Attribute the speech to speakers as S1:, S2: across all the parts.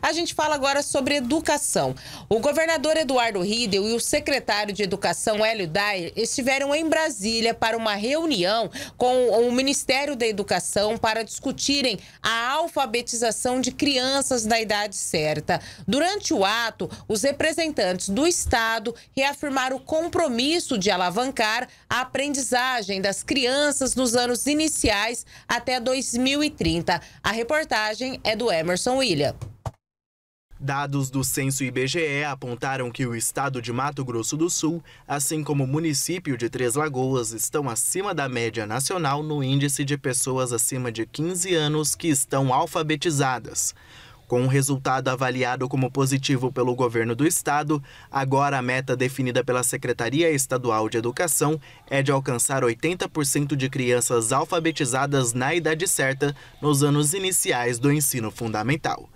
S1: A gente fala agora sobre educação. O governador Eduardo Riedel e o secretário de Educação, Hélio Dyer estiveram em Brasília para uma reunião com o Ministério da Educação para discutirem a alfabetização de crianças na idade certa. Durante o ato, os representantes do Estado reafirmaram o compromisso de alavancar a aprendizagem das crianças nos anos iniciais até 2030. A reportagem é do Emerson William.
S2: Dados do censo IBGE apontaram que o estado de Mato Grosso do Sul, assim como o município de Três Lagoas, estão acima da média nacional no índice de pessoas acima de 15 anos que estão alfabetizadas. Com um resultado avaliado como positivo pelo governo do estado, agora a meta definida pela Secretaria Estadual de Educação é de alcançar 80% de crianças alfabetizadas na idade certa nos anos iniciais do ensino fundamental.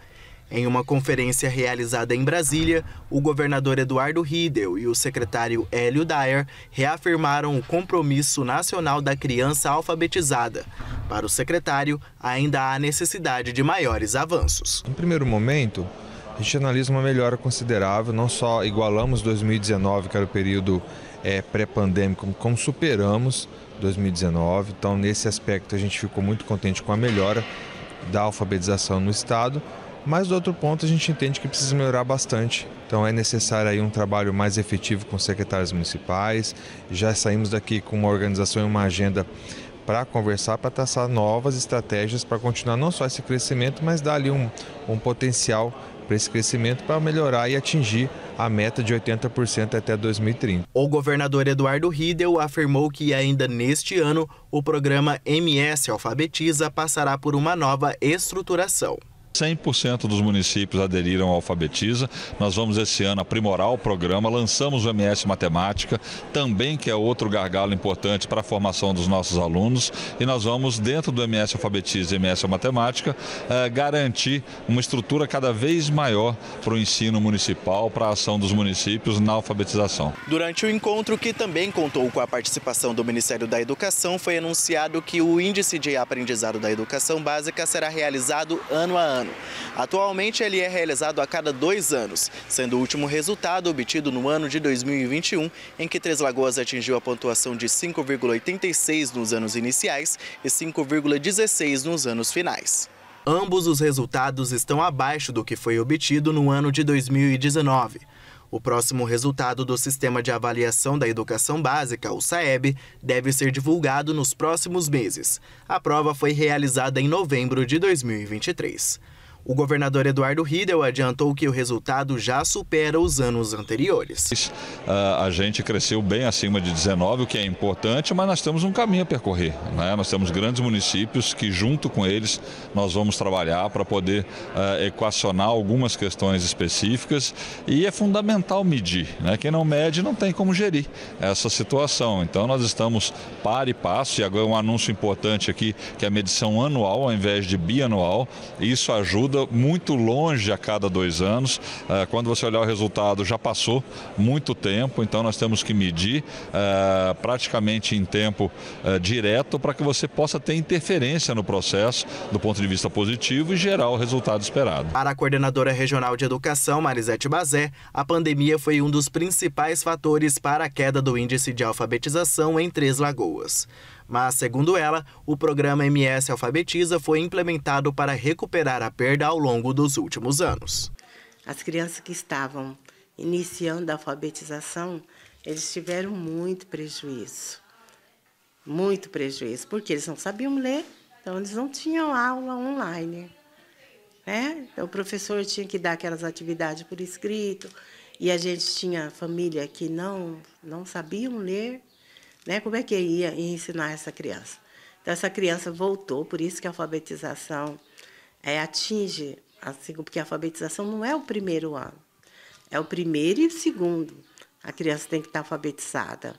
S2: Em uma conferência realizada em Brasília, o governador Eduardo Riedel e o secretário Hélio Dyer reafirmaram o compromisso nacional da criança alfabetizada. Para o secretário, ainda há necessidade de maiores avanços.
S3: Em primeiro momento, a gente analisa uma melhora considerável, não só igualamos 2019, que era o período é, pré-pandêmico, como superamos 2019. Então, nesse aspecto, a gente ficou muito contente com a melhora da alfabetização no Estado, mas do outro ponto, a gente entende que precisa melhorar bastante. Então é necessário aí um trabalho mais efetivo com secretários municipais. Já saímos daqui com uma organização e uma agenda para conversar, para traçar novas estratégias para continuar não só esse crescimento, mas dar ali um, um potencial para esse crescimento para melhorar e atingir a meta de 80% até 2030.
S2: O governador Eduardo Riedel afirmou que ainda neste ano o programa MS Alfabetiza passará por uma nova estruturação.
S3: 100% dos municípios aderiram ao Alfabetiza. Nós vamos esse ano aprimorar o programa, lançamos o MS Matemática, também que é outro gargalo importante para a formação dos nossos alunos, e nós vamos, dentro do MS Alfabetiza e MS Matemática, eh, garantir uma estrutura cada vez maior para o ensino municipal, para a ação dos municípios na alfabetização.
S2: Durante o encontro, que também contou com a participação do Ministério da Educação, foi anunciado que o Índice de Aprendizado da Educação Básica será realizado ano a ano ano. Atualmente, ele é realizado a cada dois anos, sendo o último resultado obtido no ano de 2021, em que Três Lagoas atingiu a pontuação de 5,86 nos anos iniciais e 5,16 nos anos finais. Ambos os resultados estão abaixo do que foi obtido no ano de 2019. O próximo resultado do Sistema de Avaliação da Educação Básica, o SAEB, deve ser divulgado nos próximos meses. A prova foi realizada em novembro de 2023. O governador Eduardo Riedel adiantou que o resultado já supera os anos anteriores. Ah, a gente
S3: cresceu bem acima de 19, o que é importante, mas nós temos um caminho a percorrer. Né? Nós temos grandes municípios que, junto com eles, nós vamos trabalhar para poder ah, equacionar algumas questões específicas e é fundamental medir. Né? Quem não mede não tem como gerir essa situação. Então, nós estamos par e passo, e agora um anúncio importante aqui, que é a medição anual ao invés de bianual. Isso ajuda muda muito longe a cada dois anos. Eh, quando você olhar o resultado, já passou muito tempo, então nós temos que medir eh, praticamente em tempo eh, direto para que você possa ter interferência no processo do ponto de vista positivo e gerar o resultado esperado. Para
S2: a coordenadora regional de educação, Marisete Bazé, a pandemia foi um dos principais fatores para a queda do índice de alfabetização em Três Lagoas. Mas, segundo ela, o programa MS Alfabetiza foi implementado para recuperar a perda ao longo dos últimos anos.
S1: As crianças que estavam iniciando a alfabetização, eles tiveram muito prejuízo. Muito prejuízo, porque eles não sabiam ler, então eles não tinham aula online. Né? Então, o professor tinha que dar aquelas atividades por escrito, e a gente tinha família que não, não sabiam ler, né? Como é que ia ensinar essa criança? Então, essa criança voltou, por isso que a alfabetização é, atinge, assim, porque a alfabetização não é o primeiro ano, é o primeiro e o segundo. A criança tem que estar alfabetizada.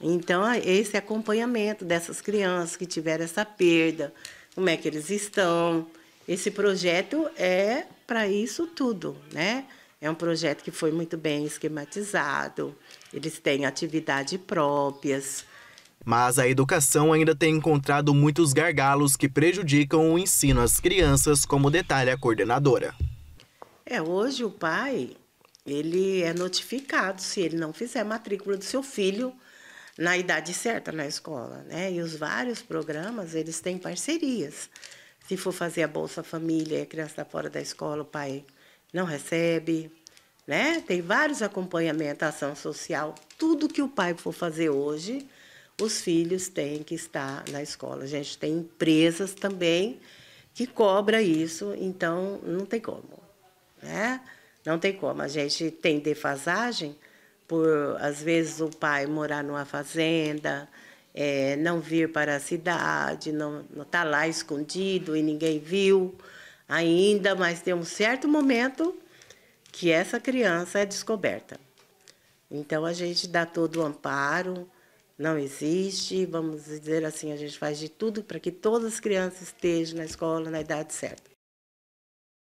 S1: Então, esse acompanhamento dessas crianças que tiveram essa perda, como é que eles estão. Esse projeto é para isso tudo, né? É um projeto que foi muito bem esquematizado, eles
S2: têm atividade próprias. Mas a educação ainda tem encontrado muitos gargalos que prejudicam o ensino às crianças, como detalha a coordenadora.
S1: É, hoje o pai, ele é notificado se ele não fizer matrícula do seu filho na idade certa na escola, né? E os vários programas, eles têm parcerias. Se for fazer a Bolsa Família e a criança está fora da escola, o pai não recebe, né? Tem vários acompanhamentos, ação social. Tudo que o pai for fazer hoje, os filhos têm que estar na escola. A gente tem empresas também que cobra isso, então não tem como, né? Não tem como. A gente tem defasagem por, às vezes, o pai morar numa fazenda, é, não vir para a cidade, não estar tá lá escondido e ninguém viu ainda, mas tem um certo momento que essa criança é descoberta. Então a gente dá todo o amparo, não existe, vamos dizer assim, a gente faz de tudo para que todas as crianças estejam na escola na idade certa.